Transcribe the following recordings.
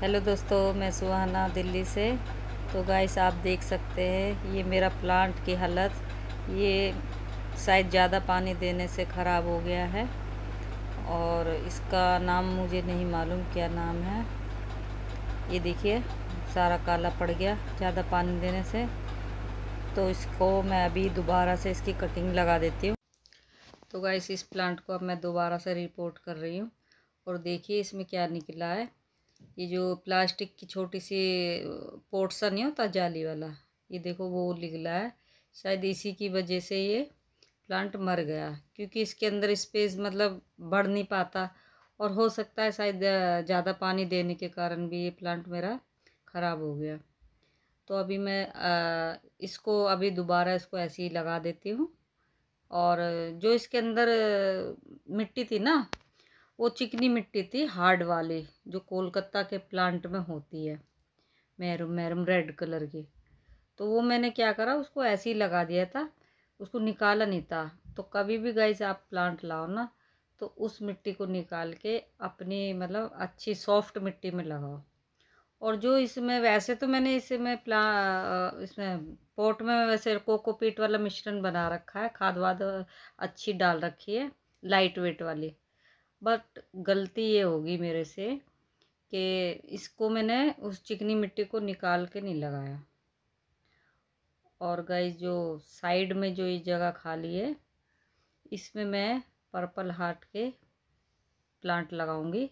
hello दोस्तों मैं सुहाना दिल्ली से तो गाइस आप देख सकते हैं ये मेरा प्लांट की हालत ये शायद ज़्यादा पानी देने से ख़राब हो गया है और इसका नाम मुझे नहीं मालूम क्या नाम है ये देखिए सारा काला पड़ गया ज़्यादा पानी देने से तो इसको मैं अभी दोबारा से इसकी कटिंग लगा देती हूँ तो गाइस इस प्लांट को अब मैं दोबारा से रिपोर्ट कर रही हूँ और देखिए इसमें क्या निकला है ये जो प्लास्टिक की छोटी सी पोर्ट सा नहीं होता जाली वाला ये देखो वो निकला है शायद इसी की वजह से ये प्लांट मर गया क्योंकि इसके अंदर स्पेस मतलब बढ़ नहीं पाता और हो सकता है शायद ज़्यादा पानी देने के कारण भी ये प्लांट मेरा ख़राब हो गया तो अभी मैं इसको अभी दोबारा इसको ऐसे ही लगा देती हूँ और जो इसके अंदर मिट्टी थी ना वो चिकनी मिट्टी थी हार्ड वाली जो कोलकाता के प्लांट में होती है मैरूम मैरूम रेड कलर की तो वो मैंने क्या करा उसको ऐसे ही लगा दिया था उसको निकाला नहीं था तो कभी भी गई आप प्लांट लाओ ना तो उस मिट्टी को निकाल के अपनी मतलब अच्छी सॉफ्ट मिट्टी में लगाओ और जो इसमें वैसे तो मैंने इसमें प्ला इसमें पोट में वैसे कोकोपीट वाला मिश्रण बना रखा है खाद वाद अच्छी डाल रखी है लाइट वेट वाली बट गलती ये होगी मेरे से कि इसको मैंने उस चिकनी मिट्टी को निकाल के नहीं लगाया और गई जो साइड में जो ये जगह खाली है इसमें मैं पर्पल हार्ट के प्लांट लगाऊंगी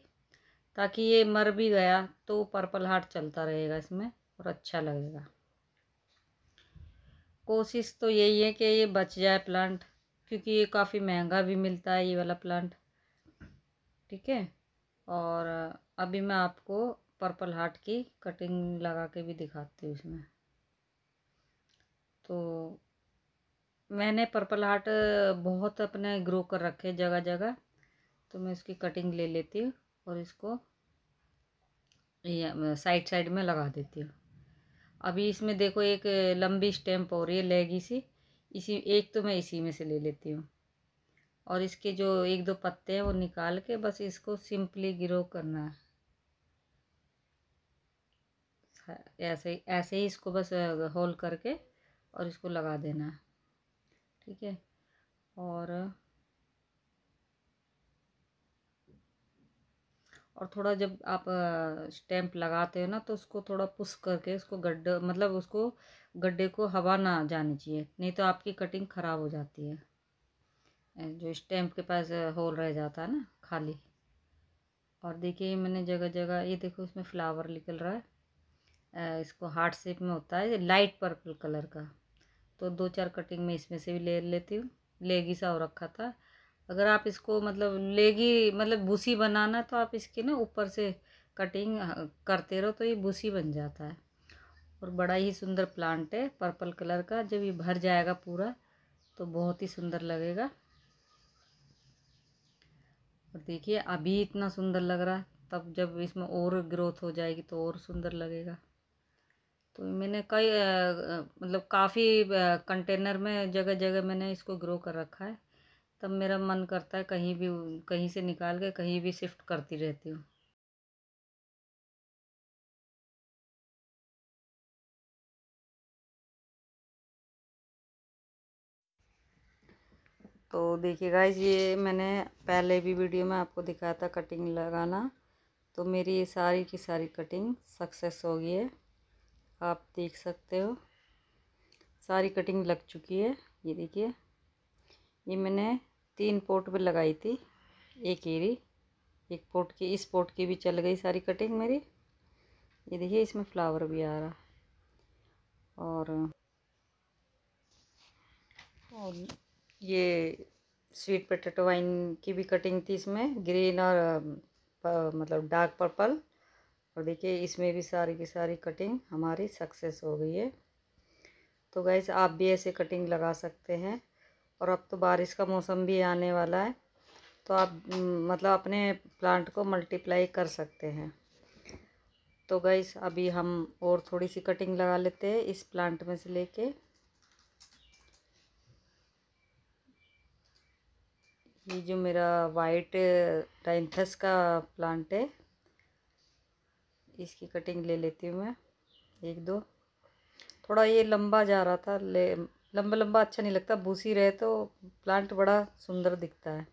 ताकि ये मर भी गया तो पर्पल हार्ट चलता रहेगा इसमें और अच्छा लगेगा कोशिश तो यही है कि ये बच जाए प्लांट क्योंकि ये काफ़ी महंगा भी मिलता है ये वाला प्लांट ठीक है और अभी मैं आपको पर्पल हार्ट की कटिंग लगा के भी दिखाती हूँ इसमें तो मैंने पर्पल हार्ट बहुत अपने ग्रो कर रखे जगह जगह तो मैं उसकी कटिंग ले लेती हूँ और इसको साइड साइड में लगा देती हूँ अभी इसमें देखो एक लंबी स्टेम्प हो रही है लेगी सी इसी एक तो मैं इसी में से ले लेती हूँ और इसके जो एक दो पत्ते हैं वो निकाल के बस इसको सिंपली गिरो करना है हाँ, ऐसे ऐसे ही इसको बस होल करके और इसको लगा देना है ठीक है और और थोड़ा जब आप स्टैम्प लगाते हो ना तो उसको थोड़ा पुश करके उसको गड्ढे मतलब उसको गड्ढे को हवा ना जानी चाहिए नहीं तो आपकी कटिंग ख़राब हो जाती है जो स्टैम्प के पास होल रह जाता है ना खाली और देखिए मैंने जगह जगह ये देखो इसमें फ्लावर निकल रहा है इसको हार्ट शेप में होता है लाइट पर्पल कलर का तो दो चार कटिंग में इसमें से भी ले लेती हूँ लेगी सा और रखा था अगर आप इसको मतलब लेगी मतलब भूसी बनाना तो आप इसकी ना ऊपर से कटिंग करते रहो तो ये भूसी बन जाता है और बड़ा ही सुंदर प्लांट है पर्पल कलर का जब ये भर जाएगा पूरा तो बहुत ही सुंदर लगेगा और देखिए अभी इतना सुंदर लग रहा है तब जब इसमें और ग्रोथ हो जाएगी तो और सुंदर लगेगा तो मैंने कई मतलब काफ़ी कंटेनर में जगह जगह मैंने इसको ग्रो कर रखा है तब मेरा मन करता है कहीं भी कहीं से निकाल के कहीं भी शिफ्ट करती रहती हूँ तो देखिए ये मैंने पहले भी वीडियो में आपको दिखाया था कटिंग लगाना तो मेरी ये सारी की सारी कटिंग सक्सेस हो गई है आप देख सकते हो सारी कटिंग लग चुकी है ये देखिए ये मैंने तीन पोट पर लगाई थी एक एरी एक पोट की इस पोट की भी चल गई सारी कटिंग मेरी ये देखिए इसमें फ्लावर भी आ रहा और और ये स्वीट पटेटो वाइन की भी कटिंग थी इसमें ग्रीन और प, मतलब डार्क पर्पल और देखिए इसमें भी सारी की सारी कटिंग हमारी सक्सेस हो गई है तो गैस आप भी ऐसे कटिंग लगा सकते हैं और अब तो बारिश का मौसम भी आने वाला है तो आप मतलब अपने प्लांट को मल्टीप्लाई कर सकते हैं तो गईस अभी हम और थोड़ी सी कटिंग लगा लेते हैं इस प्लांट में से लेके ये जो मेरा वाइट टाइंथस का प्लांट है इसकी कटिंग ले लेती हूँ मैं एक दो थोड़ा ये लंबा जा रहा था ले लंबा लंबा अच्छा नहीं लगता भूसी रहे तो प्लांट बड़ा सुंदर दिखता है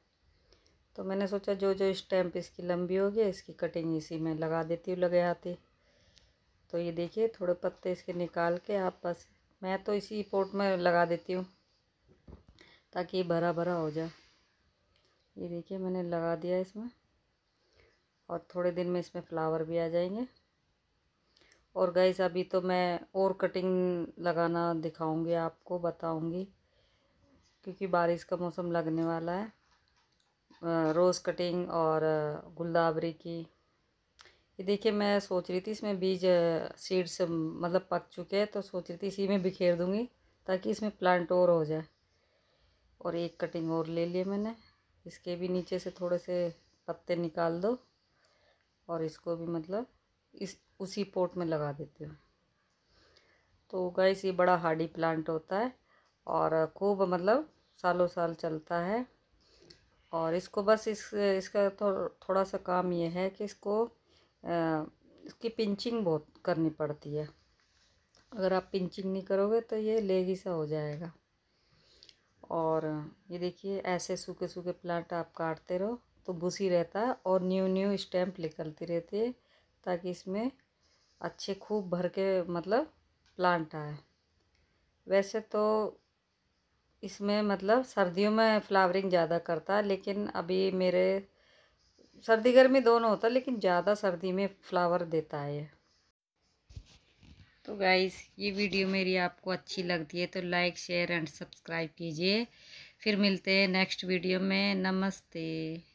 तो मैंने सोचा जो जो स्टैम्प इस इसकी लंबी होगी इसकी कटिंग इसी में लगा देती हूँ लगे आती तो ये देखिए थोड़े पत्ते इसके निकाल के आप बस मैं तो इसी पोर्ट में लगा देती हूँ ताकि ये भरा भरा हो जाए ये देखिए मैंने लगा दिया इसमें और थोड़े दिन में इसमें फ्लावर भी आ जाएंगे और गैस अभी तो मैं और कटिंग लगाना दिखाऊंगी आपको बताऊंगी क्योंकि बारिश का मौसम लगने वाला है रोज़ कटिंग और गुलदाबरी की ये देखिए मैं सोच रही थी इसमें बीज सीड्स मतलब पक चुके हैं तो सोच रही थी इसी में बिखेर दूँगी ताकि इसमें प्लांट और हो जाए और एक कटिंग और ले लिए मैंने इसके भी नीचे से थोड़े से पत्ते निकाल दो और इसको भी मतलब इस उसी पोट में लगा देती हूँ तो गैस ये बड़ा हार्डी प्लांट होता है और खूब मतलब सालों साल चलता है और इसको बस इस इसका थो, थोड़ा सा काम ये है कि इसको आ, इसकी पिंचिंग बहुत करनी पड़ती है अगर आप पिंचिंग नहीं करोगे तो ये लेगी सा हो जाएगा और ये देखिए ऐसे सूखे सूखे प्लांट आप काटते रहो तो भूसी रहता है और न्यू न्यू स्टैम्प निकलती रहती है ताकि इसमें अच्छे खूब भर के मतलब प्लांट आए वैसे तो इसमें मतलब सर्दियों में फ्लावरिंग ज़्यादा करता है लेकिन अभी मेरे सर्दी गर्मी दोनों होता है लेकिन ज़्यादा सर्दी में फ्लावर देता है तो गाइस ये वीडियो मेरी आपको अच्छी लगती है तो लाइक शेयर एंड सब्सक्राइब कीजिए फिर मिलते हैं नेक्स्ट वीडियो में नमस्ते